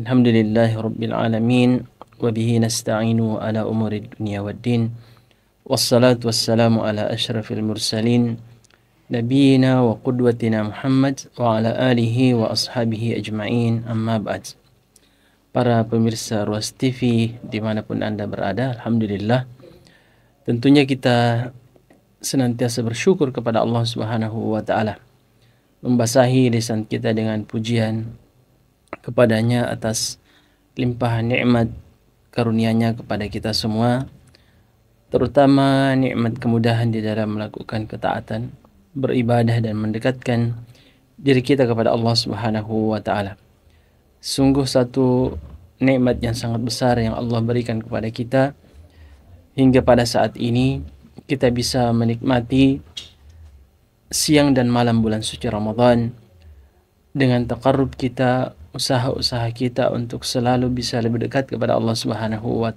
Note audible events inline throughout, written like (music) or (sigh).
الحمد لله رب العالمين وبه نستعين على أمور الدنيا والدين والصلاة والسلام على أشرف المرسلين نبينا وقدوتنا محمد وعلى آله وأصحابه أجمعين Amma بعد Para pemirsa Ruas TV dimanapun anda berada, Alhamdulillah. Tentunya kita senantiasa bersyukur kepada Allah Subhanahu membasahi lisan kita dengan pujian, kepadanya atas limpahan nikmat karunia-Nya kepada kita semua terutama nikmat kemudahan di dalam melakukan ketaatan beribadah dan mendekatkan diri kita kepada Allah Subhanahu wa taala sungguh satu nikmat yang sangat besar yang Allah berikan kepada kita hingga pada saat ini kita bisa menikmati siang dan malam bulan suci Ramadan dengan taqarrub kita, usaha-usaha kita untuk selalu bisa lebih dekat kepada Allah Subhanahu wa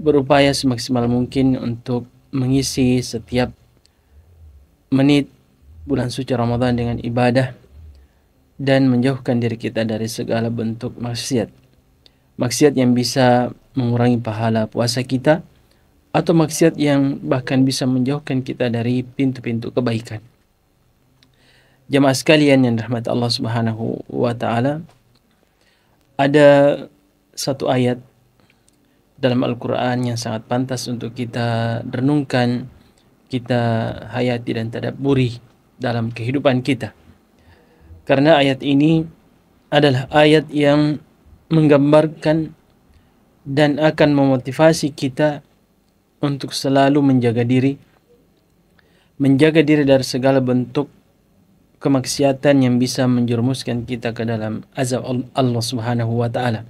Berupaya semaksimal mungkin untuk mengisi setiap menit bulan suci Ramadan dengan ibadah dan menjauhkan diri kita dari segala bentuk maksiat. Maksiat yang bisa mengurangi pahala puasa kita atau maksiat yang bahkan bisa menjauhkan kita dari pintu-pintu kebaikan jemaah sekalian yang dirahmati Allah Subhanahu wa taala ada satu ayat dalam Al-Qur'an yang sangat pantas untuk kita renungkan, kita hayati dan tadabburi dalam kehidupan kita. Karena ayat ini adalah ayat yang menggambarkan dan akan memotivasi kita untuk selalu menjaga diri menjaga diri dari segala bentuk kemaksiatan yang bisa menjerumuskan kita ke dalam azab Allah Subhanahu wa taala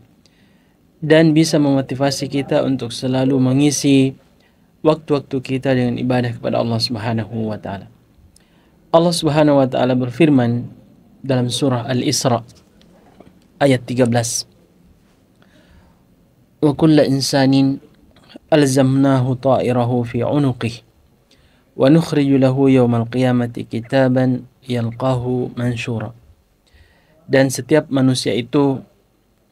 dan bisa memotivasi kita untuk selalu mengisi waktu-waktu kita dengan ibadah kepada Allah Subhanahu wa taala. Allah Subhanahu wa taala berfirman dalam surah Al-Isra ayat 13. Wa kullu insanin alzamnahu ta'irahu fi 'unuqihi wa nukhriju lahu yawmal qiyamati kitaban yalqahu manshura. Dan setiap manusia itu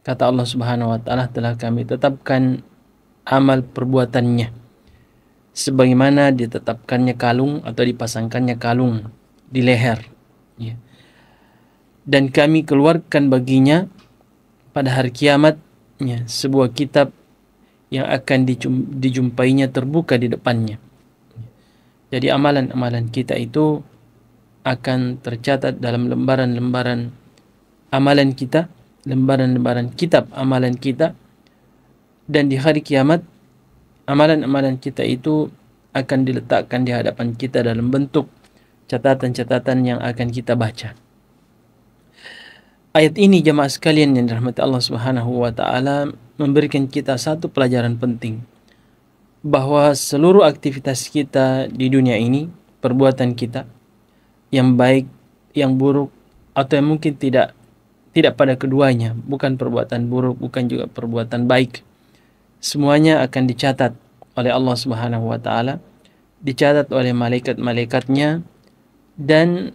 kata Allah Subhanahu wa taala telah kami tetapkan amal perbuatannya sebagaimana ditetapkannya kalung atau dipasangkannya kalung di leher ya. dan kami keluarkan baginya pada hari kiamat ya, sebuah kitab yang akan dijumpainya terbuka di depannya jadi amalan-amalan kita itu akan tercatat dalam lembaran-lembaran amalan kita, lembaran-lembaran kitab amalan kita dan di hari kiamat amalan-amalan kita itu akan diletakkan di hadapan kita dalam bentuk catatan-catatan yang akan kita baca. Ayat ini jemaah sekalian yang dirahmati Allah Subhanahu wa taala memberikan kita satu pelajaran penting bahawa seluruh aktivitas kita di dunia ini, perbuatan kita, yang baik, yang buruk atau yang mungkin tidak tidak pada keduanya, bukan perbuatan buruk, bukan juga perbuatan baik. Semuanya akan dicatat oleh Allah Subhanahu wa taala, dicatat oleh malaikat-malaikatnya dan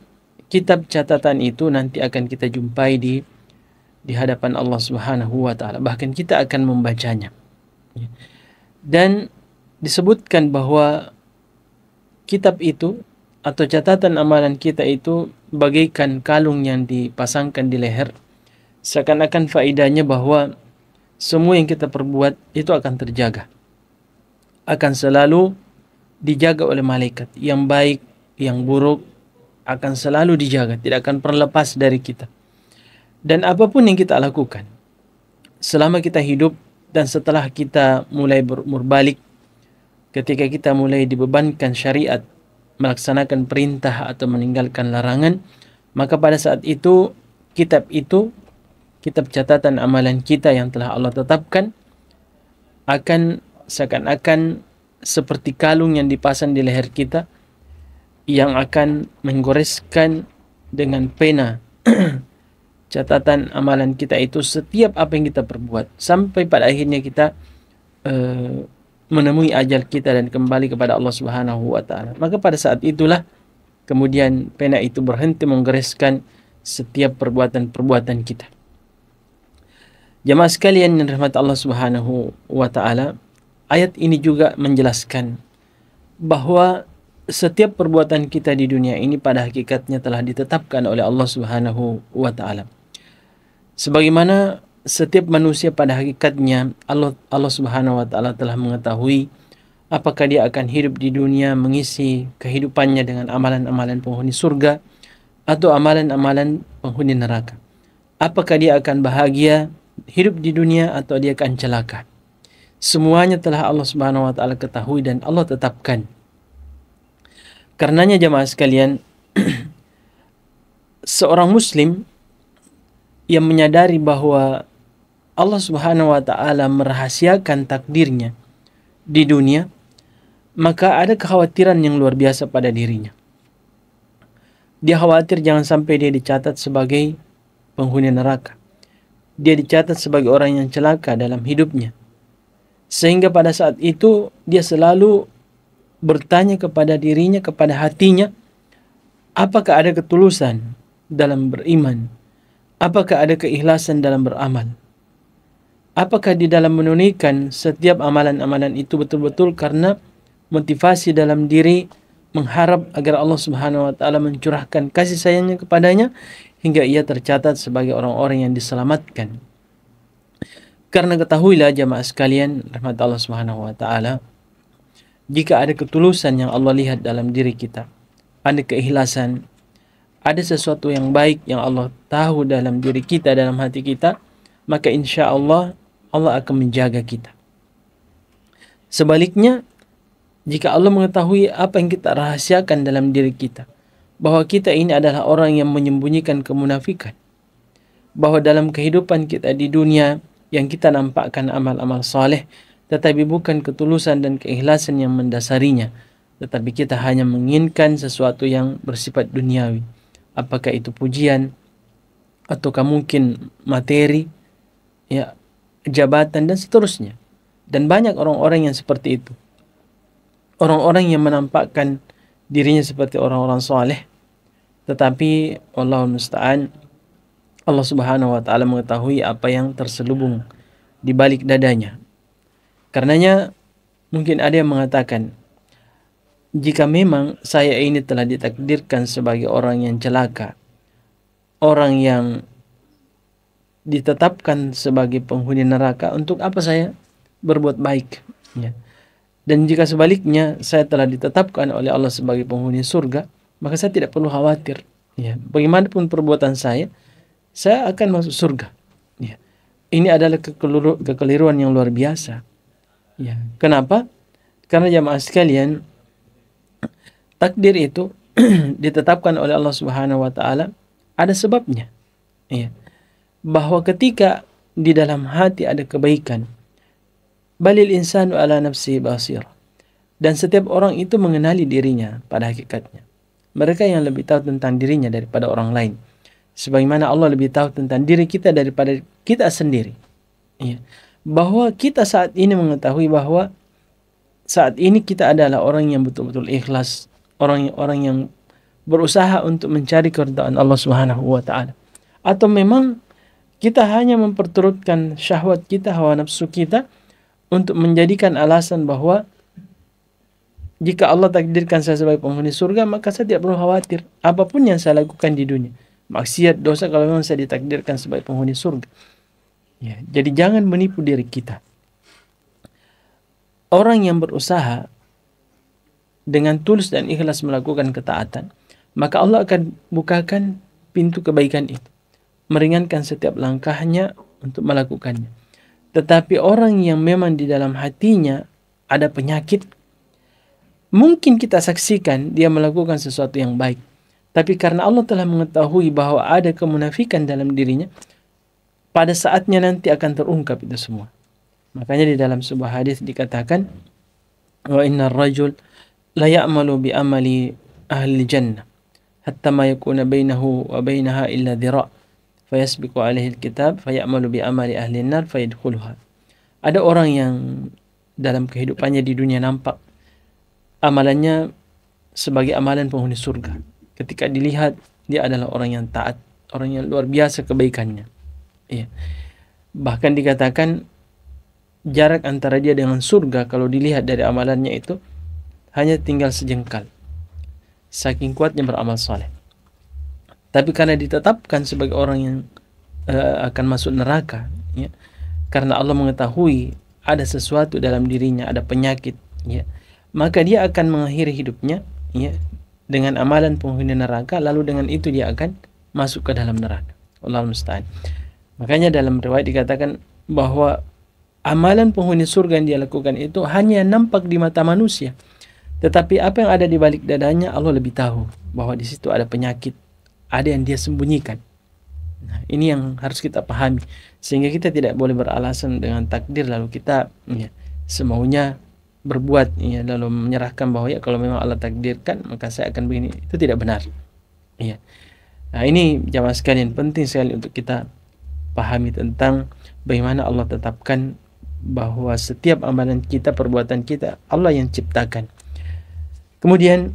kitab catatan itu nanti akan kita jumpai di di hadapan Allah Subhanahu wa taala. Bahkan kita akan membacanya. Dan disebutkan bahwa kitab itu atau catatan amalan kita itu bagaikan kalung yang dipasangkan di leher seakan-akan faedahnya bahwa semua yang kita perbuat itu akan terjaga akan selalu dijaga oleh malaikat yang baik yang buruk akan selalu dijaga tidak akan pernah lepas dari kita dan apapun yang kita lakukan selama kita hidup dan setelah kita mulai berumur balik ketika kita mulai dibebankan syariat melaksanakan perintah atau meninggalkan larangan maka pada saat itu kitab itu kitab catatan amalan kita yang telah Allah tetapkan akan seakan-akan seperti kalung yang dipasang di leher kita yang akan menggoreskan dengan pena (clears throat) catatan amalan kita itu setiap apa yang kita perbuat sampai pada akhirnya kita uh, menemui ajal kita dan kembali kepada Allah Subhanahu wa taala. Maka pada saat itulah kemudian pena itu berhenti menggereskan setiap perbuatan-perbuatan kita. Jamaah sekalian yang rahmat Allah Subhanahu wa taala, ayat ini juga menjelaskan bahwa setiap perbuatan kita di dunia ini pada hakikatnya telah ditetapkan oleh Allah Subhanahu wa taala. Sebagaimana setiap manusia pada hakikatnya Allah Allah Subhanahu wa taala telah mengetahui apakah dia akan hidup di dunia mengisi kehidupannya dengan amalan-amalan penghuni surga atau amalan-amalan penghuni neraka. Apakah dia akan bahagia hidup di dunia atau dia akan celaka. Semuanya telah Allah Subhanahu wa taala ketahui dan Allah tetapkan. Karenanya jemaah sekalian, (clears throat) seorang muslim yang menyadari bahwa Allah Subhanahu wa taala merahasiakan takdirnya di dunia maka ada kekhawatiran yang luar biasa pada dirinya dia khawatir jangan sampai dia dicatat sebagai penghuni neraka dia dicatat sebagai orang yang celaka dalam hidupnya sehingga pada saat itu dia selalu bertanya kepada dirinya kepada hatinya apakah ada ketulusan dalam beriman apakah ada keikhlasan dalam beramal apakah di dalam menunaikan setiap amalan-amalan itu betul-betul karena motivasi dalam diri mengharap agar Allah Subhanahu wa taala mencurahkan kasih sayangnya kepadanya hingga ia tercatat sebagai orang-orang yang diselamatkan. Karena ketahuilah jamaah sekalian rahmat Allah Subhanahu wa taala jika ada ketulusan yang Allah lihat dalam diri kita, ada keikhlasan, ada sesuatu yang baik yang Allah tahu dalam diri kita, dalam hati kita, maka insya Allah Allah akan menjaga kita. Sebaliknya, jika Allah mengetahui apa yang kita rahasiakan dalam diri kita, bahwa kita ini adalah orang yang menyembunyikan kemunafikan, bahwa dalam kehidupan kita di dunia yang kita nampakkan amal-amal saleh, tetapi bukan ketulusan dan keikhlasan yang mendasarinya, tetapi kita hanya menginginkan sesuatu yang bersifat duniawi. Apakah itu pujian ataukah mungkin materi ya jabatan dan seterusnya. Dan banyak orang-orang yang seperti itu. Orang-orang yang menampakkan dirinya seperti orang-orang soleh. Tetapi Allah Musta'an Allah Subhanahu wa taala mengetahui apa yang terselubung di balik dadanya. Karenanya mungkin ada yang mengatakan jika memang saya ini telah ditakdirkan sebagai orang yang celaka, orang yang ditetapkan sebagai penghuni neraka untuk apa saya berbuat baik ya. dan jika sebaliknya saya telah ditetapkan oleh Allah sebagai penghuni surga maka saya tidak perlu khawatir ya bagaimanapun perbuatan saya saya akan masuk surga ya ini adalah kekeliru, kekeliruan yang luar biasa. Ya, kenapa? Karena jamaah sekalian, takdir itu (clears throat) ditetapkan oleh Allah Subhanahu wa taala ada sebabnya. Ya. bahawa ketika di dalam hati ada kebaikan balil insanu ala nafsi basir dan setiap orang itu mengenali dirinya pada hakikatnya mereka yang lebih tahu tentang dirinya daripada orang lain sebagaimana Allah lebih tahu tentang diri kita daripada kita sendiri ya bahwa kita saat ini mengetahui bahwa saat ini kita adalah orang yang betul-betul ikhlas orang orang yang berusaha untuk mencari keridaan Allah Subhanahu wa taala atau memang kita hanya memperturutkan syahwat kita, hawa nafsu kita untuk menjadikan alasan bahawa jika Allah takdirkan saya sebagai penghuni surga, maka saya tidak perlu khawatir apapun yang saya lakukan di dunia. Maksiat, dosa kalau memang saya ditakdirkan sebagai penghuni surga. Ya, jadi jangan menipu diri kita. Orang yang berusaha dengan tulus dan ikhlas melakukan ketaatan, maka Allah akan bukakan pintu kebaikan itu meringankan setiap langkahnya untuk melakukannya. Tetapi orang yang memang di dalam hatinya ada penyakit, mungkin kita saksikan dia melakukan sesuatu yang baik. Tapi karena Allah telah mengetahui bahwa ada kemunafikan dalam dirinya, pada saatnya nanti akan terungkap itu semua. Makanya di dalam sebuah hadis dikatakan, wa inna rajul la ya'malu bi amali ahli jannah hatta ma yakuna bainahu wa bainaha illa dhira' fayasbiqu alaihi alkitab fayamalu bi amali ahli annar fayadkhuluha ada orang yang dalam kehidupannya di dunia nampak amalannya sebagai amalan penghuni surga ketika dilihat dia adalah orang yang taat orang yang luar biasa kebaikannya ya bahkan dikatakan jarak antara dia dengan surga kalau dilihat dari amalannya itu hanya tinggal sejengkal saking kuatnya beramal saleh tapi karena ditetapkan sebagai orang yang uh, akan masuk neraka ya karena Allah mengetahui ada sesuatu dalam dirinya ada penyakit ya maka dia akan mengakhiri hidupnya ya dengan amalan penghuni neraka lalu dengan itu dia akan masuk ke dalam neraka Allah musta'an makanya dalam riwayat dikatakan bahwa amalan penghuni surga yang dia lakukan itu hanya nampak di mata manusia tetapi apa yang ada di balik dadanya Allah lebih tahu bahwa di situ ada penyakit ada yang dia sembunyikan. Nah, ini yang harus kita pahami sehingga kita tidak boleh beralasan dengan takdir lalu kita ya, semaunya berbuat ya lalu menyerahkan bahwa ya kalau memang Allah takdirkan maka saya akan begini itu tidak benar. Ya. Nah, ini jamaah sekalian penting sekali untuk kita pahami tentang bagaimana Allah tetapkan bahwa setiap amalan kita, perbuatan kita Allah yang ciptakan. Kemudian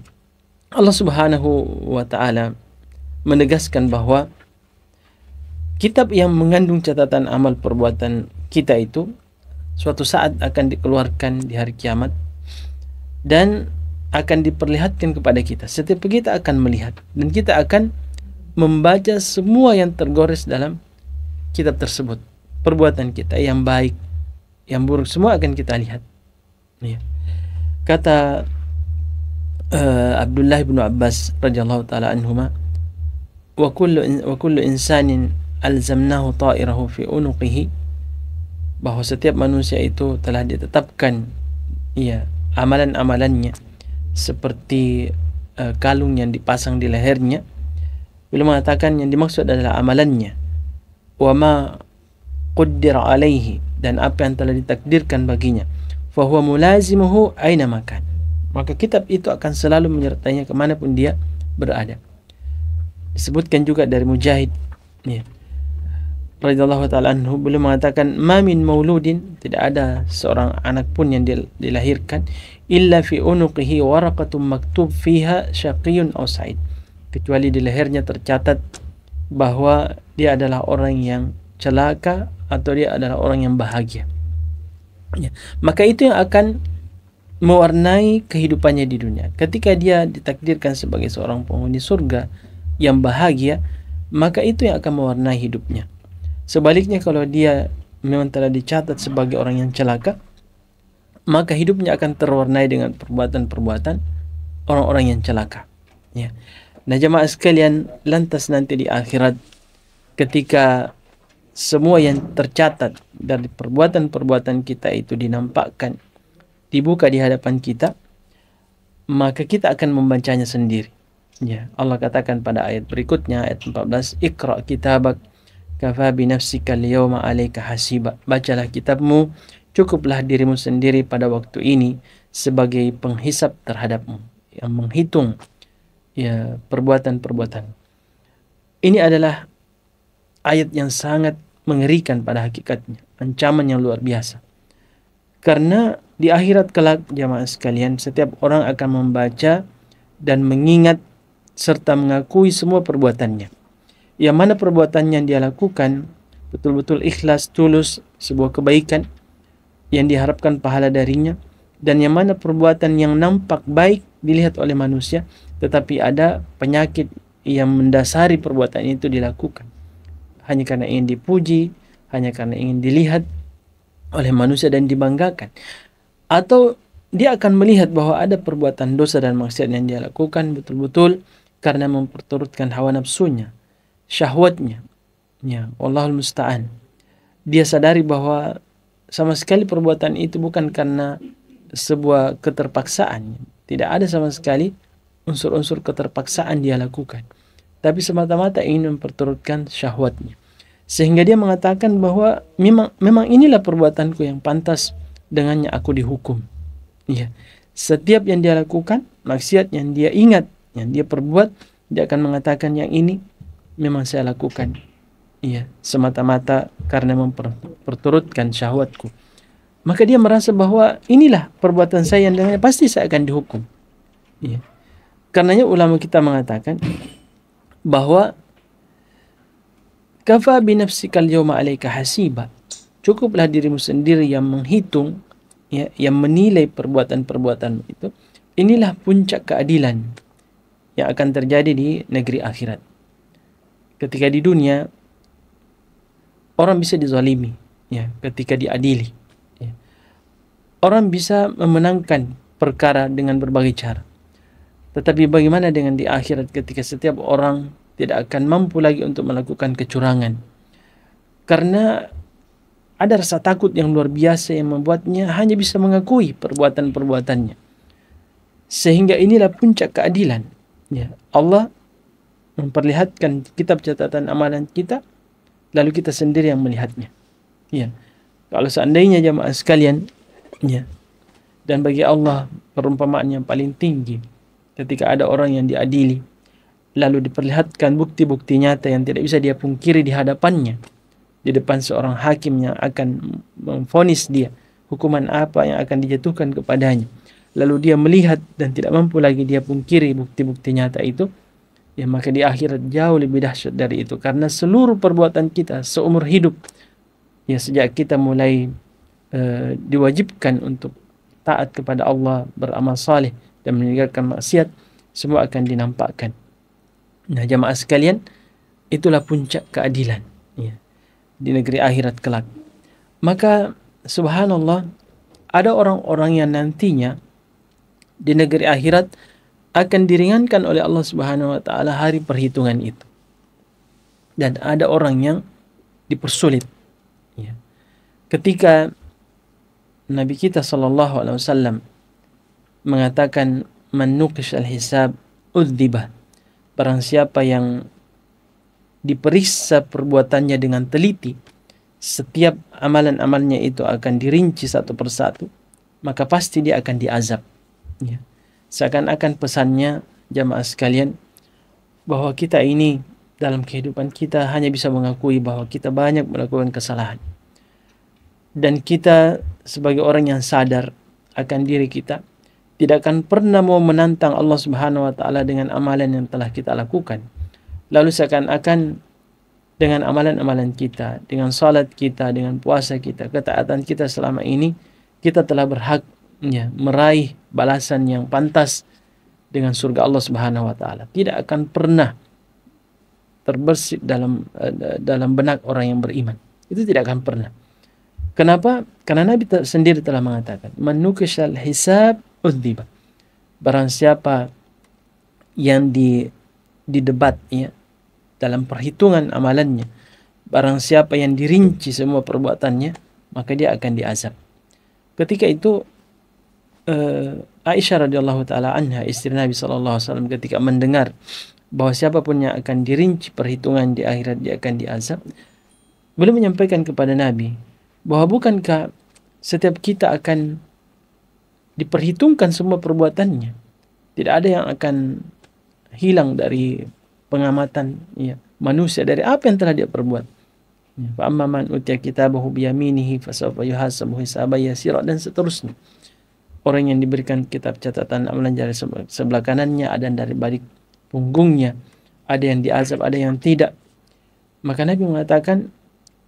(clears throat) Allah Subhanahu wa taala menegaskan bahwa kitab yang mengandung catatan amal perbuatan kita itu suatu saat akan dikeluarkan di hari kiamat dan akan diperlihatkan kepada kita. Setiap kita akan melihat dan kita akan membaca semua yang tergores dalam kitab tersebut. Perbuatan kita yang baik, yang buruk semua akan kita lihat. Ya. Kata uh, Abdullah bin Abbas radhiyallahu taala anhuma, وكل وكل إنسان ألزمناه طائره في أنقه bahwa setiap manusia itu telah ditetapkan ya amalan-amalannya seperti uh, kalung yang dipasang di lehernya beliau mengatakan yang dimaksud adalah amalannya wa ma quddira alaihi dan apa yang telah ditakdirkan baginya fa huwa mulazimuhu aina maka kitab itu akan selalu menyertainya pun dia berada disebutkan juga dari Mujahid ya. radhiyallahu taala anhu beliau mengatakan mamin mauludin tidak ada seorang anak pun yang dilahirkan illa fi unuqihi waraqatun maktub fiha syaqiyun aw sa'id kecuali di lehernya tercatat bahwa dia adalah orang yang celaka atau dia adalah orang yang bahagia ya. maka itu yang akan mewarnai kehidupannya di dunia ketika dia ditakdirkan sebagai seorang penghuni surga yang bahagia maka itu yang akan mewarnai hidupnya sebaliknya kalau dia memang telah dicatat sebagai orang yang celaka maka hidupnya akan terwarnai dengan perbuatan-perbuatan orang-orang yang celaka ya nah jemaah sekalian lantas nanti di akhirat ketika semua yang tercatat dari perbuatan-perbuatan kita itu dinampakkan dibuka di hadapan kita maka kita akan membacanya sendiri Ya, Allah katakan pada ayat berikutnya ayat 14 Iqra kitabak kafa bi nafsika al-yawma 'alaika hasiba. Bacalah kitabmu, cukuplah dirimu sendiri pada waktu ini sebagai penghisap terhadapmu yang menghitung ya perbuatan-perbuatan. Ini adalah ayat yang sangat mengerikan pada hakikatnya, ancaman yang luar biasa. Karena di akhirat kelak jamaah sekalian setiap orang akan membaca dan mengingat serta mengakui semua perbuatannya. Yang mana perbuatan yang dia lakukan betul-betul ikhlas, tulus, sebuah kebaikan yang diharapkan pahala darinya dan yang mana perbuatan yang nampak baik dilihat oleh manusia tetapi ada penyakit yang mendasari perbuatan itu dilakukan hanya karena ingin dipuji, hanya karena ingin dilihat oleh manusia dan dibanggakan. Atau dia akan melihat bahwa ada perbuatan dosa dan maksiat yang dia lakukan betul-betul karena memperturutkan hawa nafsunya, syahwatnya. Ya, Allahul musta'an. Dia sadari bahwa sama sekali perbuatan itu bukan karena sebuah keterpaksaan. Tidak ada sama sekali unsur-unsur keterpaksaan dia lakukan. Tapi semata-mata ingin memperturutkan syahwatnya. Sehingga dia mengatakan bahwa memang, memang inilah perbuatanku yang pantas dengannya aku dihukum. Ya. Setiap yang dia lakukan, maksiat yang dia ingat yang dia perbuat dia akan mengatakan yang ini memang saya lakukan ya semata-mata karena memperturutkan syahwatku maka dia merasa bahwa inilah perbuatan saya yang dengannya pasti saya akan dihukum ya karenanya ulama kita mengatakan bahwa kafa bi nafsikal yawma alayka hasiba cukuplah dirimu sendiri yang menghitung ya yang menilai perbuatan-perbuatanmu itu inilah puncak keadilan yang akan terjadi di negeri akhirat. Ketika di dunia orang bisa dizalimi, ya, ketika diadili. Ya. Orang bisa memenangkan perkara dengan berbagai cara. Tetapi bagaimana dengan di akhirat ketika setiap orang tidak akan mampu lagi untuk melakukan kecurangan? Karena ada rasa takut yang luar biasa yang membuatnya hanya bisa mengakui perbuatan-perbuatannya. Sehingga inilah puncak keadilan. Ya. Allah memperlihatkan kitab catatan amalan kita lalu kita sendiri yang melihatnya. Ya. Kalau seandainya jemaah sekalian ya. Dan bagi Allah perumpamaan yang paling tinggi ketika ada orang yang diadili lalu diperlihatkan bukti-bukti nyata yang tidak bisa dia pungkiri di hadapannya di depan seorang hakim yang akan memfonis dia hukuman apa yang akan dijatuhkan kepadanya lalu dia melihat dan tidak mampu lagi dia pungkiri bukti-bukti nyata itu ya maka di akhirat jauh lebih dahsyat dari itu karena seluruh perbuatan kita seumur hidup ya sejak kita mulai uh, diwajibkan untuk taat kepada Allah beramal saleh dan meninggalkan maksiat semua akan dinampakkan nah jemaah sekalian itulah puncak keadilan ya di negeri akhirat kelak maka subhanallah ada orang-orang yang nantinya di negeri akhirat akan diringankan oleh Allah Subhanahu wa taala hari perhitungan itu. Dan ada orang yang dipersulit. Ya. Ketika Nabi kita sallallahu alaihi wasallam mengatakan man al-hisab udhiba. Barang siapa yang diperiksa perbuatannya dengan teliti, setiap amalan-amalnya itu akan dirinci satu persatu, maka pasti dia akan diazab ya. seakan-akan pesannya jamaah sekalian bahwa kita ini dalam kehidupan kita hanya bisa mengakui bahwa kita banyak melakukan kesalahan dan kita sebagai orang yang sadar akan diri kita tidak akan pernah mau menantang Allah Subhanahu wa taala dengan amalan yang telah kita lakukan lalu seakan-akan dengan amalan-amalan kita, dengan salat kita, dengan puasa kita, ketaatan kita selama ini, kita telah berhak ya, meraih balasan yang pantas dengan surga Allah Subhanahu wa taala. Tidak akan pernah terbersit dalam eh, dalam benak orang yang beriman. Itu tidak akan pernah. Kenapa? Karena Nabi sendiri telah mengatakan, "Manukashal hisab udhiba." Barang siapa yang di didebat ya dalam perhitungan amalannya, barang siapa yang dirinci semua perbuatannya, maka dia akan diazab. Ketika itu uh, Aisyah radhiyallahu taala anha istri Nabi saw ketika mendengar bahawa siapapun yang akan dirinci perhitungan di akhirat dia akan diazab beliau menyampaikan kepada Nabi bahawa bukankah setiap kita akan diperhitungkan semua perbuatannya tidak ada yang akan hilang dari pengamatan ya, manusia dari apa yang telah dia perbuat fa amman utiya kitabahu bi yaminihi fasawfa yuhasabu hisaban dan seterusnya orang yang diberikan kitab catatan amalan jari sebelah kanannya ada yang dari balik punggungnya ada yang diazab ada yang tidak maka Nabi mengatakan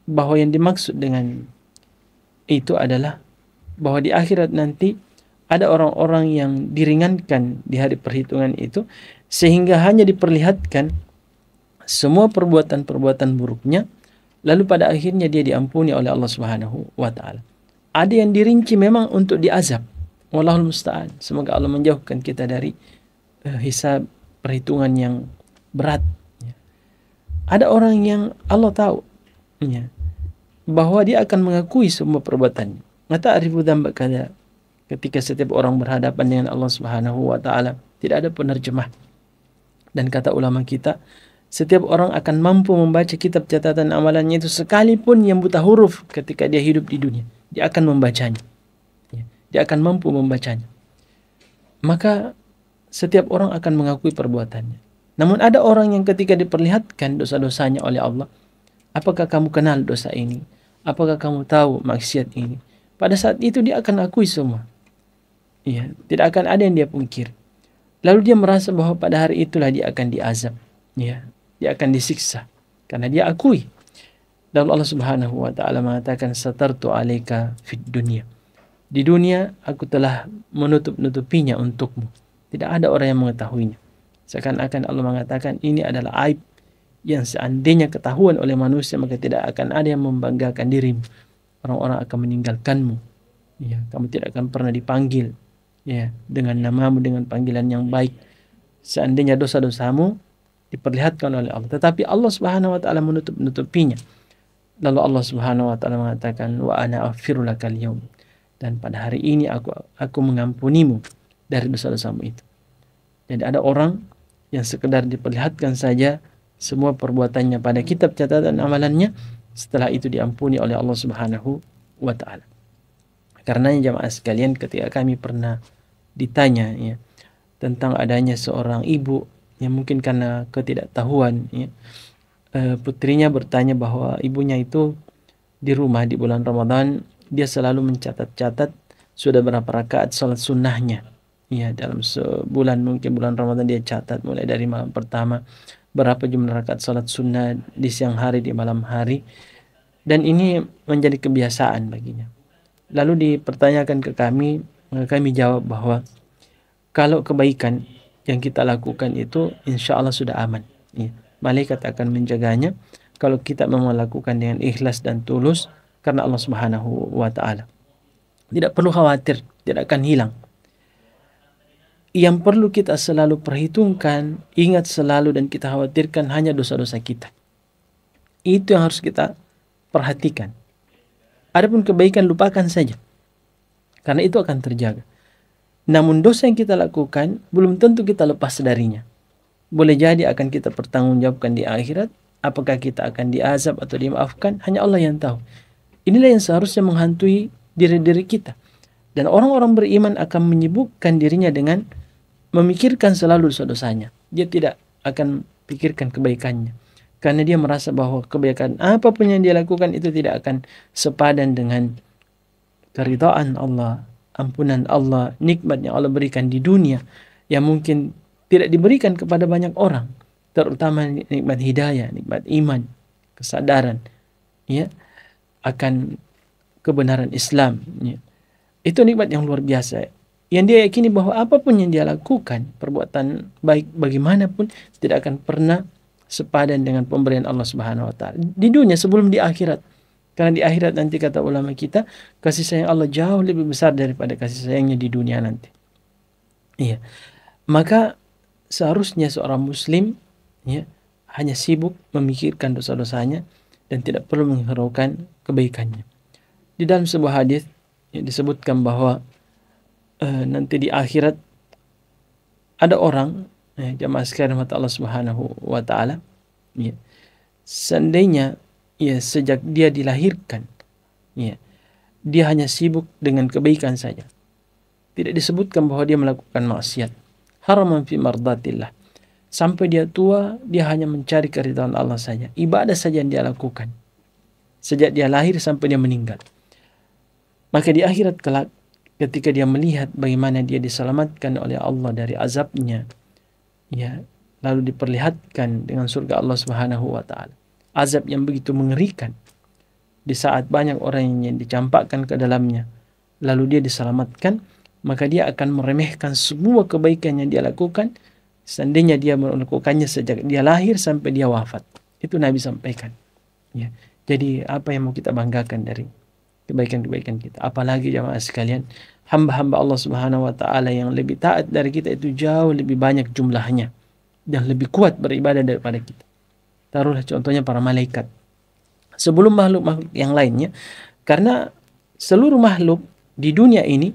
bahawa yang dimaksud dengan itu adalah bahawa di akhirat nanti ada orang-orang yang diringankan di hari perhitungan itu sehingga hanya diperlihatkan semua perbuatan-perbuatan buruknya lalu pada akhirnya dia diampuni oleh Allah Subhanahu wa taala. Ada yang dirinci memang untuk diazab. Wallahul musta'an. Semoga Allah menjauhkan kita dari uh, hisab perhitungan yang berat. Ya. Ada orang yang Allah tahu ya, bahwa dia akan mengakui semua perbuatan. Mata arifu dhamba kada ketika setiap orang berhadapan dengan Allah Subhanahu wa taala tidak ada penerjemah. Dan kata ulama kita, setiap orang akan mampu membaca kitab catatan amalannya itu sekalipun yang buta huruf ketika dia hidup di dunia. Dia akan membacanya dia akan mampu membacanya. Maka setiap orang akan mengakui perbuatannya. Namun ada orang yang ketika diperlihatkan dosa-dosanya oleh Allah, apakah kamu kenal dosa ini? Apakah kamu tahu maksiat ini? Pada saat itu dia akan akui semua. Ya, tidak akan ada yang dia pungkir. Lalu dia merasa bahwa pada hari itulah dia akan diazab. Ya, dia akan disiksa karena dia akui. Dan Allah Subhanahu wa taala mengatakan satartu alaika fid dunya di dunia aku telah menutup-nutupinya untukmu. Tidak ada orang yang mengetahuinya. Seakan-akan Allah mengatakan ini adalah aib yang seandainya ketahuan oleh manusia maka tidak akan ada yang membanggakan dirimu. Orang-orang akan meninggalkanmu. Ya, kamu tidak akan pernah dipanggil ya dengan namamu dengan panggilan yang baik. Seandainya dosa-dosamu diperlihatkan oleh Allah. Tetapi Allah Subhanahu wa taala menutup-nutupinya. Lalu Allah Subhanahu wa taala mengatakan wa ana dan pada hari ini aku aku mengampunimu dari dosa-dosamu itu. Jadi ada orang yang sekedar diperlihatkan saja semua perbuatannya pada kitab catatan amalannya setelah itu diampuni oleh Allah Subhanahu wa taala. Karenanya jemaah sekalian ketika kami pernah ditanya ya tentang adanya seorang ibu yang mungkin karena ketidaktahuan ya eh, putrinya bertanya bahwa ibunya itu di rumah di bulan Ramadan dia selalu mencatat-catat sudah berapa rakaat salat sunnahnya. Ya, dalam sebulan mungkin bulan Ramadan dia catat mulai dari malam pertama berapa jumlah rakaat salat sunnah di siang hari di malam hari dan ini menjadi kebiasaan baginya. Lalu dipertanyakan ke kami, kami jawab bahwa kalau kebaikan yang kita lakukan itu insya Allah sudah aman. Ya, malaikat akan menjaganya. Kalau kita mau melakukan dengan ikhlas dan tulus, karena Allah Subhanahu wa taala. Tidak perlu khawatir, tidak akan hilang. Yang perlu kita selalu perhitungkan, ingat selalu dan kita khawatirkan hanya dosa-dosa kita. Itu yang harus kita perhatikan. Adapun kebaikan lupakan saja. Karena itu akan terjaga. Namun dosa yang kita lakukan belum tentu kita lepas darinya. Boleh jadi akan kita pertanggungjawabkan di akhirat, apakah kita akan diazab atau dimaafkan, hanya Allah yang tahu. Inilah yang seharusnya menghantui diri-diri kita. Dan orang-orang beriman akan menyibukkan dirinya dengan memikirkan selalu dosa-dosanya. Dia tidak akan pikirkan kebaikannya. Karena dia merasa bahwa kebaikan apapun yang dia lakukan itu tidak akan sepadan dengan keridaan Allah, ampunan Allah, nikmat yang Allah berikan di dunia yang mungkin tidak diberikan kepada banyak orang. Terutama nikmat hidayah, nikmat iman, kesadaran. Ya akan kebenaran Islam. Ya. Itu nikmat yang luar biasa. Yang dia yakini bahawa apapun yang dia lakukan, perbuatan baik bagaimanapun tidak akan pernah sepadan dengan pemberian Allah Subhanahu Wataala Di dunia sebelum di akhirat. Karena di akhirat nanti kata ulama kita, kasih sayang Allah jauh lebih besar daripada kasih sayangnya di dunia nanti. Iya. Maka seharusnya seorang muslim ya hanya sibuk memikirkan dosa-dosanya, dan tidak perlu menghiraukan kebaikannya. Di dalam sebuah hadis yang disebutkan bahawa uh, nanti di akhirat ada orang eh, jamaah sekalian mata Allah Subhanahu wa taala ya seandainya ya sejak dia dilahirkan ya dia hanya sibuk dengan kebaikan saja tidak disebutkan bahawa dia melakukan maksiat haraman fi mardatillah sampai dia tua dia hanya mencari keridhaan Allah saja ibadah saja yang dia lakukan sejak dia lahir sampai dia meninggal maka di akhirat kelak ketika dia melihat bagaimana dia diselamatkan oleh Allah dari azabnya ya lalu diperlihatkan dengan surga Allah Subhanahu wa taala azab yang begitu mengerikan di saat banyak orang yang dicampakkan ke dalamnya lalu dia diselamatkan maka dia akan meremehkan semua kebaikan yang dia lakukan seandainya dia melakukannya sejak dia lahir sampai dia wafat. Itu Nabi sampaikan. Ya. Jadi apa yang mau kita banggakan dari kebaikan-kebaikan kita? Apalagi jamaah sekalian, hamba-hamba Allah Subhanahu wa taala yang lebih taat dari kita itu jauh lebih banyak jumlahnya dan lebih kuat beribadah daripada kita. Taruhlah contohnya para malaikat. Sebelum makhluk-makhluk yang lainnya, karena seluruh makhluk di dunia ini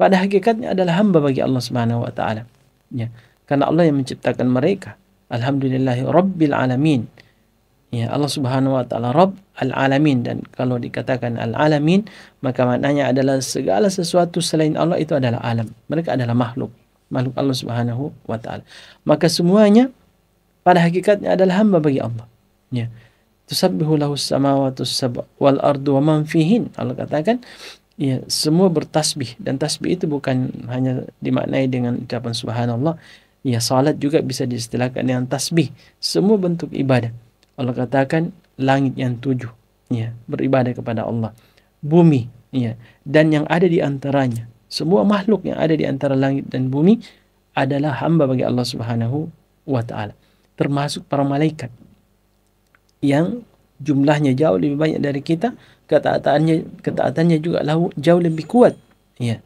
pada hakikatnya adalah hamba bagi Allah Subhanahu wa taala. Ya. Yeah karena Allah yang menciptakan mereka. Alhamdulillah Rabbil Alamin. Ya Allah Subhanahu wa taala Rabb Al Alamin dan kalau dikatakan Al Alamin maka maknanya adalah segala sesuatu selain Allah itu adalah alam. Mereka adalah makhluk makhluk Allah Subhanahu wa taala. Maka semuanya pada hakikatnya adalah hamba bagi Allah. Ya. Tusabbihu lahu samawati wal ardu wa man fihin. Allah katakan ya semua bertasbih dan tasbih itu bukan hanya dimaknai dengan ucapan subhanallah Ya salat juga bisa diistilahkan dengan tasbih. Semua bentuk ibadah. Allah katakan langit yang tujuh. Ya, beribadah kepada Allah. Bumi. Ya, dan yang ada di antaranya. Semua makhluk yang ada di antara langit dan bumi adalah hamba bagi Allah Subhanahu wa taala. Termasuk para malaikat yang jumlahnya jauh lebih banyak dari kita, ketaatannya ketaatannya juga jauh lebih kuat. Ya.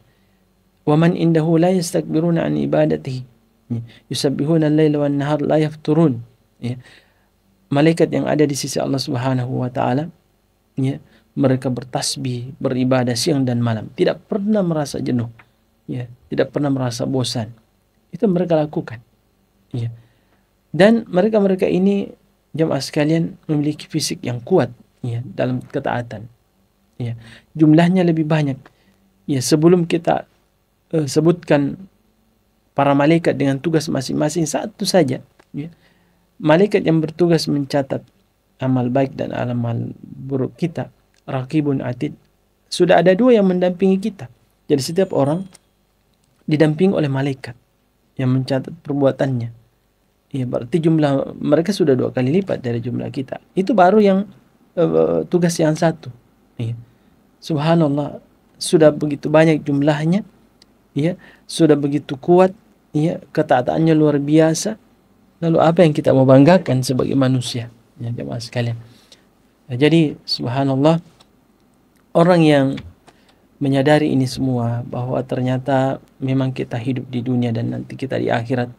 Wa man indahu la an ibadatih yusabbihuna al-laila wan nahar la yafturun ya malaikat yang ada di sisi Allah Subhanahu wa taala ya mereka bertasbih beribadah siang dan malam tidak pernah merasa jenuh ya tidak pernah merasa bosan itu mereka lakukan ya dan mereka-mereka ini jemaah sekalian memiliki fisik yang kuat ya dalam ketaatan ya jumlahnya lebih banyak ya sebelum kita uh, sebutkan para malaikat dengan tugas masing-masing satu saja. Ya. Malaikat yang bertugas mencatat amal baik dan amal buruk kita, rakibun atid, sudah ada dua yang mendampingi kita. Jadi setiap orang didampingi oleh malaikat yang mencatat perbuatannya. Ya, berarti jumlah mereka sudah dua kali lipat dari jumlah kita. Itu baru yang uh, tugas yang satu. Ya. Subhanallah, sudah begitu banyak jumlahnya. Ya, sudah begitu kuat ya, ketaatannya luar biasa. Lalu apa yang kita mau banggakan sebagai manusia? Ya, jemaah sekalian. Ya, jadi subhanallah orang yang menyadari ini semua bahwa ternyata memang kita hidup di dunia dan nanti kita di akhirat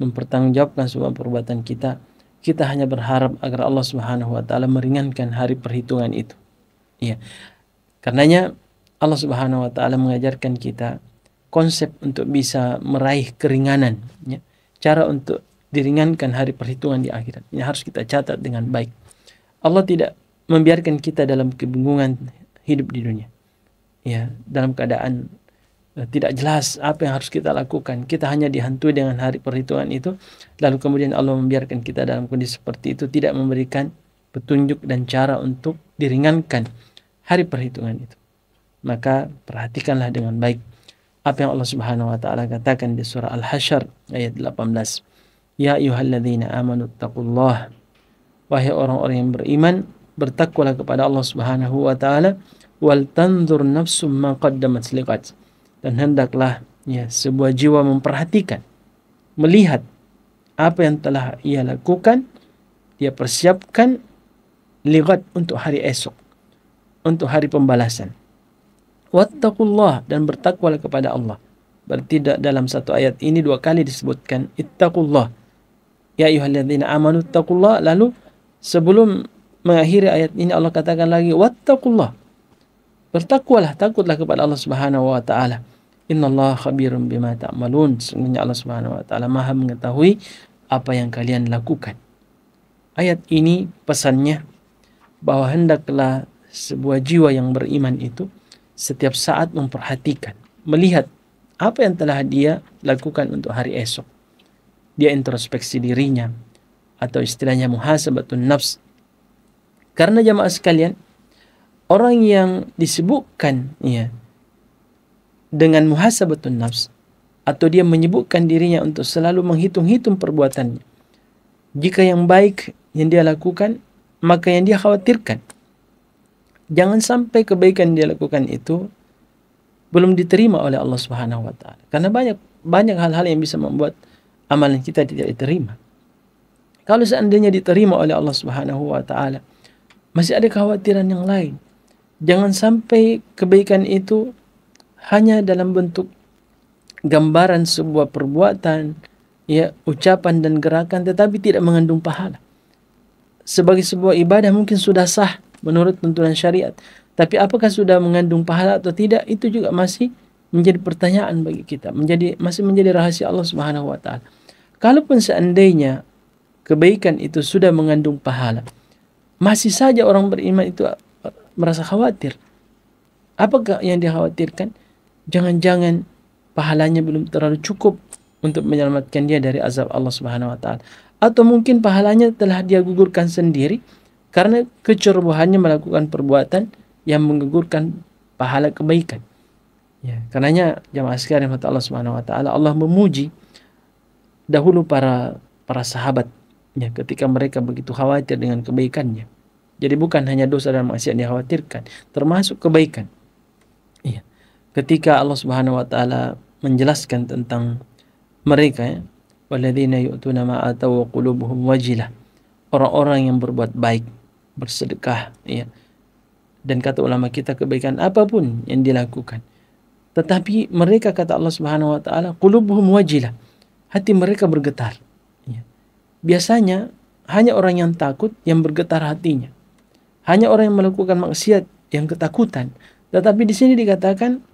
mempertanggungjawabkan semua perbuatan kita. Kita hanya berharap agar Allah Subhanahu wa taala meringankan hari perhitungan itu. Iya. Karenanya Allah Subhanahu wa taala mengajarkan kita konsep untuk bisa meraih keringanan ya. cara untuk diringankan hari perhitungan di akhirat ini harus kita catat dengan baik Allah tidak membiarkan kita dalam kebingungan hidup di dunia ya dalam keadaan eh, tidak jelas apa yang harus kita lakukan. Kita hanya dihantui dengan hari perhitungan itu. Lalu kemudian Allah membiarkan kita dalam kondisi seperti itu tidak memberikan petunjuk dan cara untuk diringankan hari perhitungan itu. Maka perhatikanlah dengan baik apa yang Allah Subhanahu wa taala katakan di surah Al-Hasyr ayat 18 Ya ayyuhalladzina amanu taqullaha wahai orang-orang yang beriman bertakwalah kepada Allah Subhanahu wa taala wal tanzur nafsu ma qaddamat liqad dan hendaklah ya sebuah jiwa memperhatikan melihat apa yang telah ia lakukan dia persiapkan liqad untuk hari esok untuk hari pembalasan wattaqullah dan bertakwal kepada Allah. Berarti dalam satu ayat ini dua kali disebutkan ittaqullah. Ya ayyuhalladzina amanu taqullah. Lalu sebelum mengakhiri ayat ini Allah katakan lagi wattaqullah. Bertakwalah, takutlah kepada Allah Subhanahu wa taala. Inna Allah khabirun bima ta'malun. Sungguhnya Allah Subhanahu wa taala Maha mengetahui apa yang kalian lakukan. Ayat ini pesannya bahwa hendaklah sebuah jiwa yang beriman itu setiap saat memperhatikan, melihat apa yang telah dia lakukan untuk hari esok. Dia introspeksi dirinya atau istilahnya muhasabatun nafs. Karena jamaah sekalian, orang yang disebutkan ya, dengan muhasabatun nafs atau dia menyebutkan dirinya untuk selalu menghitung-hitung perbuatannya. Jika yang baik yang dia lakukan, maka yang dia khawatirkan jangan sampai kebaikan dia lakukan itu belum diterima oleh Allah Subhanahu wa taala. Karena banyak banyak hal-hal yang bisa membuat amalan kita tidak diterima. Kalau seandainya diterima oleh Allah Subhanahu wa taala, masih ada kekhawatiran yang lain. Jangan sampai kebaikan itu hanya dalam bentuk gambaran sebuah perbuatan, ya, ucapan dan gerakan tetapi tidak mengandung pahala. Sebagai sebuah ibadah mungkin sudah sah menurut tuntunan syariat. Tapi apakah sudah mengandung pahala atau tidak itu juga masih menjadi pertanyaan bagi kita, menjadi masih menjadi rahasia Allah Subhanahu wa taala. Kalaupun seandainya kebaikan itu sudah mengandung pahala, masih saja orang beriman itu merasa khawatir. Apakah yang dikhawatirkan? Jangan-jangan pahalanya belum terlalu cukup untuk menyelamatkan dia dari azab Allah Subhanahu wa taala. Atau mungkin pahalanya telah dia gugurkan sendiri. Karena kecerobohannya melakukan perbuatan yang menggugurkan pahala kebaikan. Ya, karenanya jemaah sekalian kata Allah Subhanahu wa taala Allah memuji dahulu para para sahabat ya, ketika mereka begitu khawatir dengan kebaikannya. Jadi bukan hanya dosa dan maksiat yang dikhawatirkan, termasuk kebaikan. Iya. Ketika Allah Subhanahu wa taala menjelaskan tentang mereka ya, waladzina yu'tuna ma'ata wa qulubuhum wajilah. Orang-orang yang berbuat baik bersedekah ya dan kata ulama kita kebaikan apapun yang dilakukan tetapi mereka kata Allah Subhanahu wa taala qulubuhum wajilah hati mereka bergetar ya. biasanya hanya orang yang takut yang bergetar hatinya hanya orang yang melakukan maksiat yang ketakutan tetapi di sini dikatakan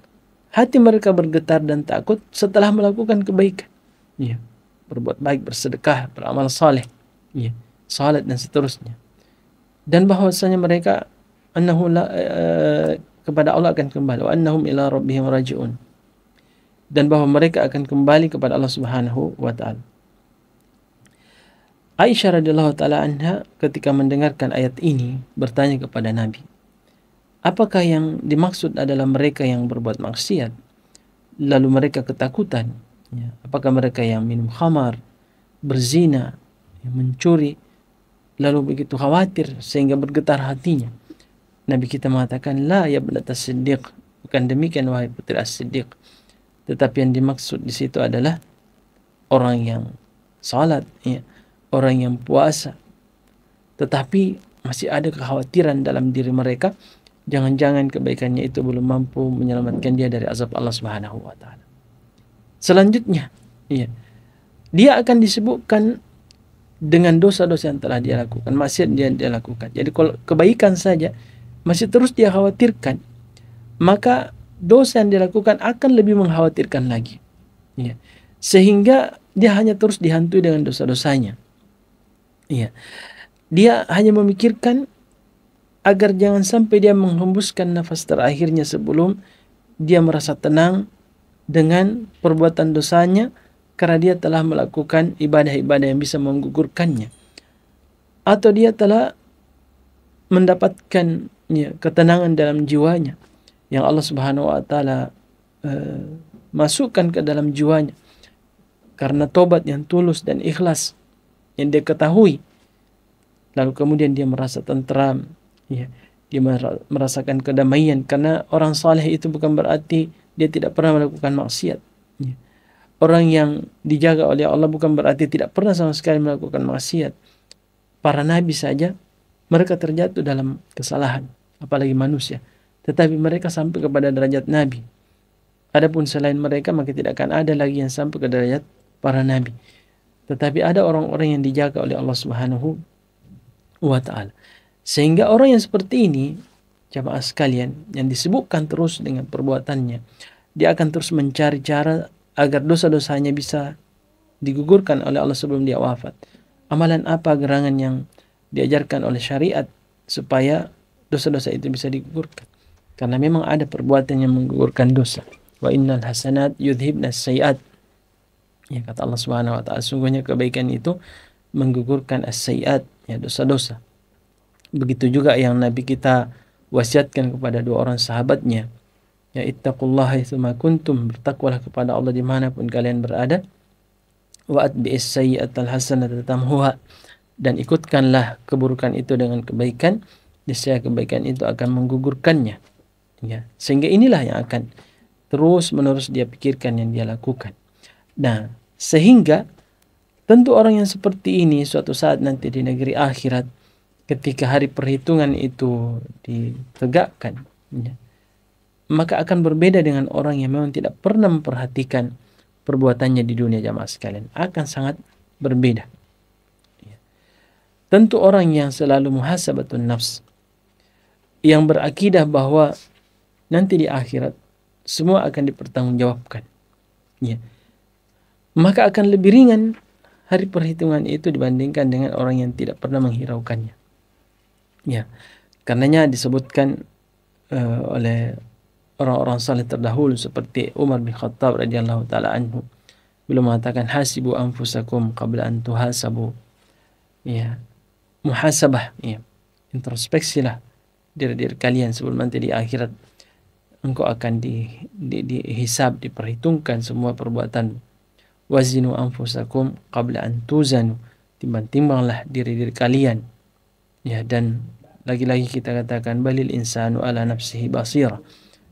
hati mereka bergetar dan takut setelah melakukan kebaikan ya berbuat baik bersedekah beramal saleh ya salat dan seterusnya dan bahwasanya mereka annahu la, uh, kepada Allah akan kembali wa annahum ila rabbihim rajiun dan bahawa mereka akan kembali kepada Allah Subhanahu wa taala Aisyah radhiyallahu taala anha ketika mendengarkan ayat ini bertanya kepada Nabi Apakah yang dimaksud adalah mereka yang berbuat maksiat lalu mereka ketakutan ya, apakah mereka yang minum khamar berzina yang mencuri lalu begitu khawatir sehingga bergetar hatinya. Nabi kita mengatakan, La ya benata siddiq. Bukan demikian wahai putri as-siddiq. Tetapi yang dimaksud di situ adalah orang yang salat, ya. orang yang puasa. Tetapi masih ada kekhawatiran dalam diri mereka. Jangan-jangan kebaikannya itu belum mampu menyelamatkan dia dari azab Allah Subhanahu wa taala. Selanjutnya, ya. Dia akan disebutkan dengan dosa-dosa yang telah dia lakukan, maksiat yang dia lakukan. Jadi kalau kebaikan saja masih terus dia khawatirkan, maka dosa yang dia lakukan akan lebih mengkhawatirkan lagi. Ya. Sehingga dia hanya terus dihantui dengan dosa-dosanya. Ya. Dia hanya memikirkan agar jangan sampai dia menghembuskan nafas terakhirnya sebelum dia merasa tenang dengan perbuatan dosanya kerana dia telah melakukan ibadah-ibadah yang bisa menggugurkannya atau dia telah mendapatkan ya, ketenangan dalam jiwanya yang Allah Subhanahu wa taala uh, masukkan ke dalam jiwanya karena tobat yang tulus dan ikhlas yang dia ketahui lalu kemudian dia merasa tenteram ya dia merasakan kedamaian karena orang saleh itu bukan berarti dia tidak pernah melakukan maksiat orang yang dijaga oleh Allah bukan berarti tidak pernah sama sekali melakukan maksiat. Para nabi saja mereka terjatuh dalam kesalahan, apalagi manusia. Tetapi mereka sampai kepada derajat nabi. Adapun selain mereka maka tidak akan ada lagi yang sampai ke derajat para nabi. Tetapi ada orang-orang yang dijaga oleh Allah Subhanahu wa taala. Sehingga orang yang seperti ini jamaah sekalian yang disebutkan terus dengan perbuatannya dia akan terus mencari cara agar dosa-dosanya bisa digugurkan oleh Allah sebelum dia wafat? Amalan apa gerangan yang diajarkan oleh syariat supaya dosa-dosa itu bisa digugurkan? Karena memang ada perbuatan yang menggugurkan dosa. Wa innal hasanat yudhibna sayyat. Ya kata Allah Subhanahu wa taala, sungguhnya kebaikan itu menggugurkan as-sayyat, ya dosa-dosa. Begitu juga yang Nabi kita wasiatkan kepada dua orang sahabatnya, ya ittaqullah thumma kuntum bertakwalah kepada Allah di mana pun kalian berada wa atbi'is sayyi'atal hasanata tamhuha dan ikutkanlah keburukan itu dengan kebaikan niscaya kebaikan itu akan menggugurkannya ya sehingga inilah yang akan terus menerus dia pikirkan yang dia lakukan nah sehingga tentu orang yang seperti ini suatu saat nanti di negeri akhirat ketika hari perhitungan itu ditegakkan ya, maka akan berbeda dengan orang yang memang tidak pernah memperhatikan perbuatannya di dunia jamaah sekalian akan sangat berbeda ya. tentu orang yang selalu muhasabatun nafs yang berakidah bahwa nanti di akhirat semua akan dipertanggungjawabkan ya maka akan lebih ringan hari perhitungan itu dibandingkan dengan orang yang tidak pernah menghiraukannya ya karenanya disebutkan uh, oleh orang-orang saleh terdahulu seperti Umar bin Khattab radhiyallahu taala anhu beliau mengatakan hasibu anfusakum qabla an tuhasabu ya muhasabah ya introspeksi lah diri diri kalian sebelum nanti di akhirat engkau akan di di dihisab di diperhitungkan semua perbuatan wazinu anfusakum qabla an tuzanu timbang-timbanglah diri diri kalian ya dan lagi-lagi kita katakan balil insanu ala nafsihi basirah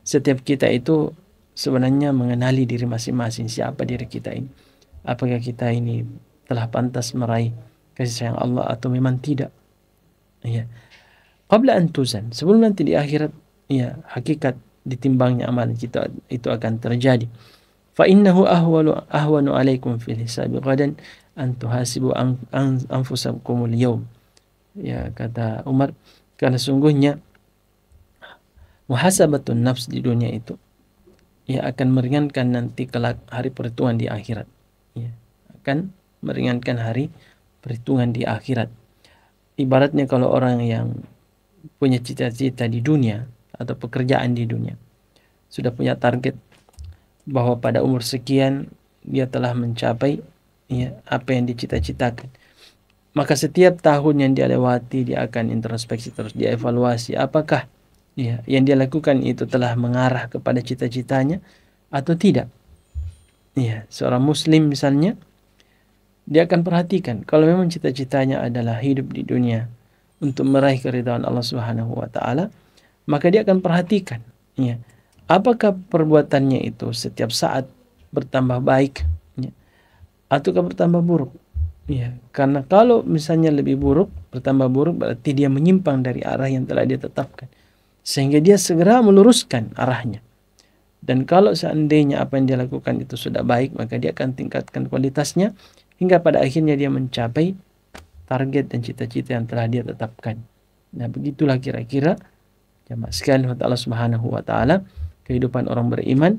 setiap kita itu sebenarnya mengenali diri masing-masing siapa diri kita ini apakah kita ini telah pantas meraih kasih sayang Allah atau memang tidak ya qabla an sebelum nanti di akhirat ya hakikat ditimbangnya amal kita itu akan terjadi fa innahu ahwalu ahwanu alaikum fil hisab gadan an tuhasibu an, anfusakum al yawm ya kata Umar karena sungguhnya muhasabatun nafs di dunia itu ya akan meringankan nanti kelak hari perhitungan di akhirat ya akan meringankan hari perhitungan di akhirat ibaratnya kalau orang yang punya cita-cita di dunia atau pekerjaan di dunia sudah punya target bahwa pada umur sekian dia telah mencapai ya apa yang dicita-citakan maka setiap tahun yang dia lewati dia akan introspeksi terus dia evaluasi apakah ya, yang dia lakukan itu telah mengarah kepada cita-citanya atau tidak. Ya, seorang Muslim misalnya, dia akan perhatikan kalau memang cita-citanya adalah hidup di dunia untuk meraih keridhaan Allah Subhanahu Wa Taala, maka dia akan perhatikan, ya, apakah perbuatannya itu setiap saat bertambah baik ya, ataukah bertambah buruk. Ya, karena kalau misalnya lebih buruk, bertambah buruk berarti dia menyimpang dari arah yang telah dia tetapkan sehingga dia segera meluruskan arahnya. Dan kalau seandainya apa yang dia lakukan itu sudah baik, maka dia akan tingkatkan kualitasnya hingga pada akhirnya dia mencapai target dan cita-cita yang telah dia tetapkan. Nah, begitulah kira-kira jemaah -kira, sekalian wa ta'ala subhanahu wa ta'ala kehidupan orang beriman.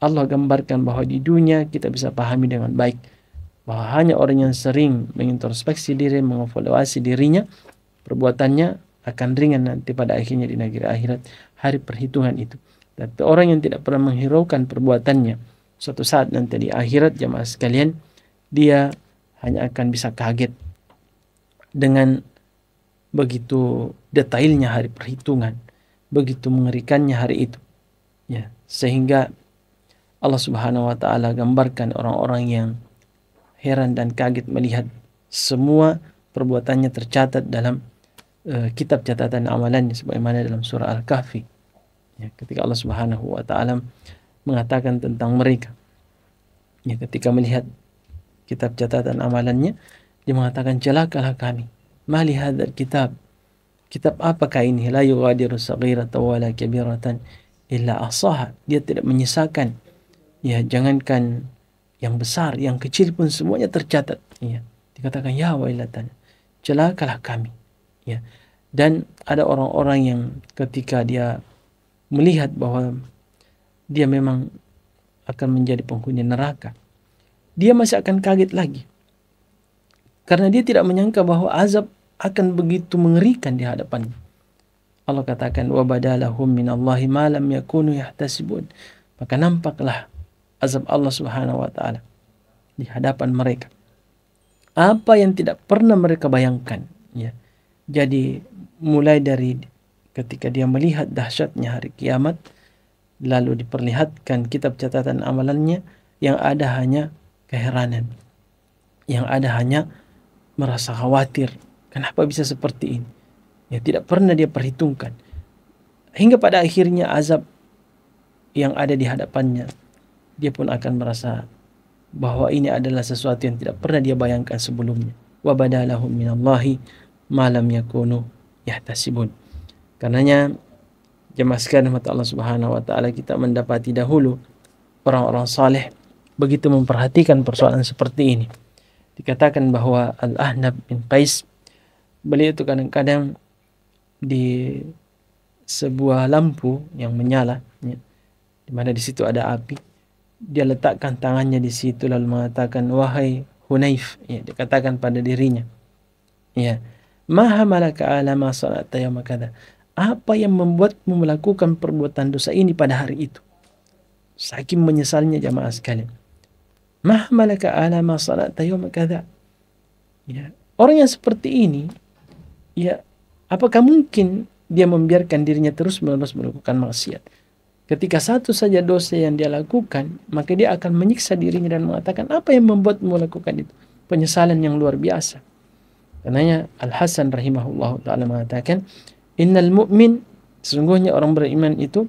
Allah gambarkan bahawa di dunia kita bisa pahami dengan baik bahawa hanya orang yang sering mengintrospeksi diri, mengevaluasi dirinya, perbuatannya, akan ringan nanti pada akhirnya di negeri akhirat hari perhitungan itu. Tapi orang yang tidak pernah menghiraukan perbuatannya suatu saat nanti di akhirat jemaah sekalian dia hanya akan bisa kaget dengan begitu detailnya hari perhitungan, begitu mengerikannya hari itu. Ya, sehingga Allah Subhanahu wa taala gambarkan orang-orang yang heran dan kaget melihat semua perbuatannya tercatat dalam Eh, kitab catatan amalannya sebagaimana dalam surah Al-Kahfi ya, ketika Allah Subhanahu wa taala mengatakan tentang mereka ya, ketika melihat kitab catatan amalannya dia mengatakan celakalah kami ma li kitab kitab apakah ini la yughadiru saghirata wala kabiratan illa ahsaha dia tidak menyisakan ya jangankan yang besar yang kecil pun semuanya tercatat ya dikatakan ya wailatan celakalah kami ya dan ada orang-orang yang ketika dia melihat bahwa dia memang akan menjadi penghuni neraka dia masih akan kaget lagi karena dia tidak menyangka bahwa azab akan begitu mengerikan di hadapan Allah katakan wa badalahum min Allahi ma lam yakunu yahtasibun maka nampaklah azab Allah Subhanahu wa taala di hadapan mereka apa yang tidak pernah mereka bayangkan ya yeah. Jadi mulai dari ketika dia melihat dahsyatnya hari kiamat lalu diperlihatkan kitab catatan amalannya yang ada hanya keheranan. Yang ada hanya merasa khawatir. Kenapa bisa seperti ini? Ya tidak pernah dia perhitungkan. Hingga pada akhirnya azab yang ada di hadapannya dia pun akan merasa bahawa ini adalah sesuatu yang tidak pernah dia bayangkan sebelumnya. Wa badalahum minallahi malam tasibun. Karena nya, jemaskan mata Allah Subhanahu wa taala kita mendapati dahulu orang-orang saleh begitu memperhatikan persoalan seperti ini dikatakan bahawa Al-Ahnab bin Qais beliau itu kadang-kadang di sebuah lampu yang menyala ya, di mana di situ ada api dia letakkan tangannya di situ lalu mengatakan wahai Hunayf ya, dikatakan pada dirinya ya Maha malaka ala ma salata yawma kada. Apa yang membuatmu melakukan perbuatan dosa ini pada hari itu? Saking menyesalnya jamaah sekalian. Maha malaka ala ma salata yawma kada. Ya. Orang yang seperti ini, ya, apakah mungkin dia membiarkan dirinya terus menerus melakukan maksiat? Ketika satu saja dosa yang dia lakukan, maka dia akan menyiksa dirinya dan mengatakan, apa yang membuatmu melakukan itu? Penyesalan yang luar biasa. Karenanya Al-Hasan rahimahullah ta'ala mengatakan Innal mu'min Sesungguhnya orang beriman itu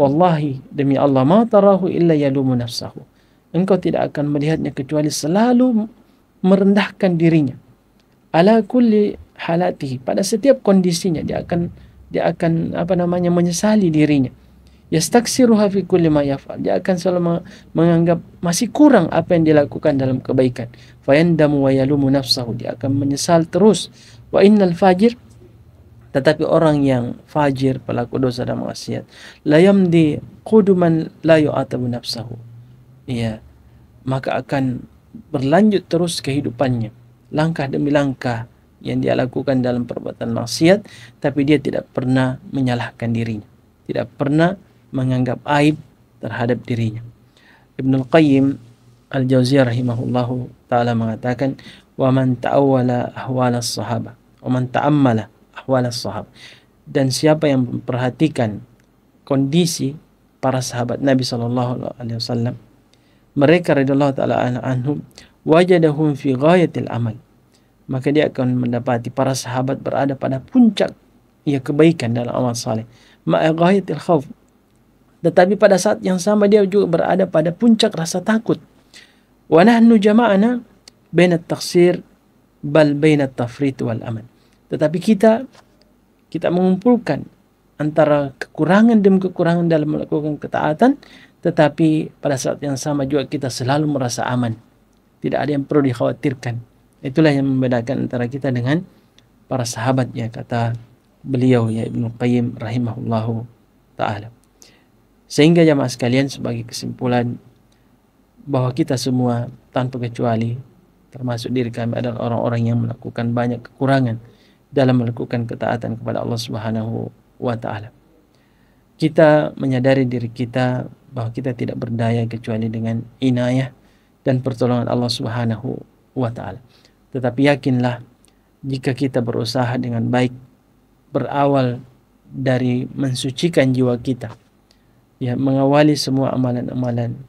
Wallahi demi Allah ma tarahu illa yalumu nafsahu. Engkau tidak akan melihatnya kecuali selalu merendahkan dirinya. Ala kulli halatihi pada setiap kondisinya dia akan dia akan apa namanya menyesali dirinya yastaksiruha fi kulli ma yaf'al dia akan selalu menganggap masih kurang apa yang dilakukan dalam kebaikan fayandamu wa yalumu nafsahu dia akan menyesal terus wa innal fajir tetapi orang yang fajir pelaku dosa dan maksiat la yamdi quduman la yu'atabu nafsahu ya maka akan berlanjut terus kehidupannya langkah demi langkah yang dia lakukan dalam perbuatan maksiat tapi dia tidak pernah menyalahkan dirinya tidak pernah menganggap aib terhadap dirinya. Ibnu Qayyim Al-Jauziyah rahimahullahu taala mengatakan, "Wa man ta'awwala ahwal as-sahabah, wa man ta'ammala ahwal as-sahabah." Dan siapa yang memperhatikan kondisi para sahabat Nabi sallallahu alaihi wasallam, mereka radhiyallahu taala anhum wajadahum fi ghayatil amal. Maka dia akan mendapati para sahabat berada pada puncak ia kebaikan dalam amal saleh. Ma'a ghayatil khawf, tetapi pada saat yang sama dia juga berada pada puncak rasa takut wa nahnu jama'ana baina at-taqsir bal baina at-tafrit wal aman tetapi kita kita mengumpulkan antara kekurangan demi kekurangan dalam melakukan ketaatan tetapi pada saat yang sama juga kita selalu merasa aman tidak ada yang perlu dikhawatirkan itulah yang membedakan antara kita dengan para sahabat ya kata beliau ya Ibnu Qayyim rahimahullahu taala Sehingga jamaah sekalian sebagai kesimpulan bahwa kita semua tanpa kecuali termasuk diri kami adalah orang-orang yang melakukan banyak kekurangan dalam melakukan ketaatan kepada Allah Subhanahu wa taala. Kita menyadari diri kita bahwa kita tidak berdaya kecuali dengan inayah dan pertolongan Allah Subhanahu wa taala. Tetapi yakinlah jika kita berusaha dengan baik berawal dari mensucikan jiwa kita ya mengawali semua amalan-amalan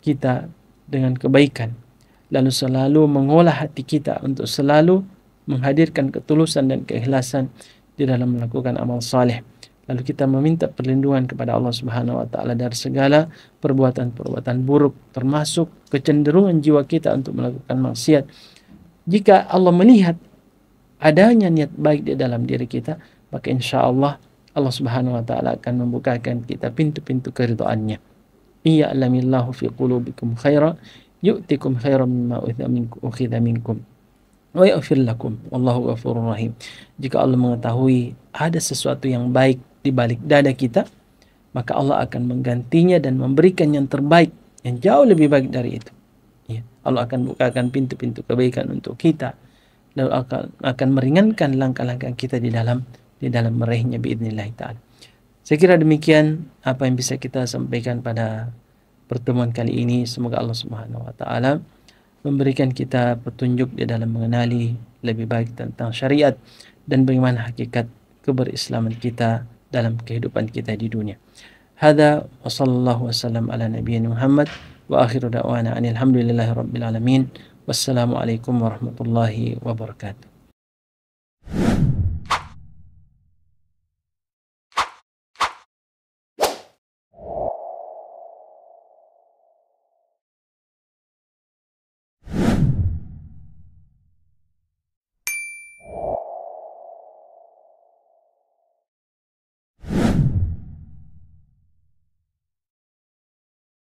kita dengan kebaikan lalu selalu mengolah hati kita untuk selalu menghadirkan ketulusan dan keikhlasan di dalam melakukan amal saleh lalu kita meminta perlindungan kepada Allah Subhanahu wa taala dari segala perbuatan-perbuatan buruk termasuk kecenderungan jiwa kita untuk melakukan maksiat jika Allah melihat adanya niat baik di dalam diri kita maka insyaallah Allah Subhanahu Wa Taala akan membukakan kita pintu-pintu keridhaannya. Iya alamillahu fi qulubikum khaira yu'tikum khaira mimma ukhidha minkum wa yaghfir lakum wallahu ghafurur rahim. Jika Allah mengetahui ada sesuatu yang baik di balik dada kita, maka Allah akan menggantinya dan memberikan yang terbaik yang jauh lebih baik dari itu. Ya. Allah akan bukakan pintu-pintu kebaikan untuk kita dan akan akan meringankan langkah-langkah kita di dalam di dalam merehnya biiznillah taala. Saya kira demikian apa yang bisa kita sampaikan pada pertemuan kali ini. Semoga Allah Subhanahu wa taala memberikan kita petunjuk di dalam mengenali lebih baik tentang syariat dan bagaimana hakikat keberislaman kita dalam kehidupan kita di dunia. Hada wa sallallahu wa sallam ala nabi Muhammad wa akhiru da'wana anilhamdulillahi rabbil alamin. Wassalamualaikum warahmatullahi wabarakatuh.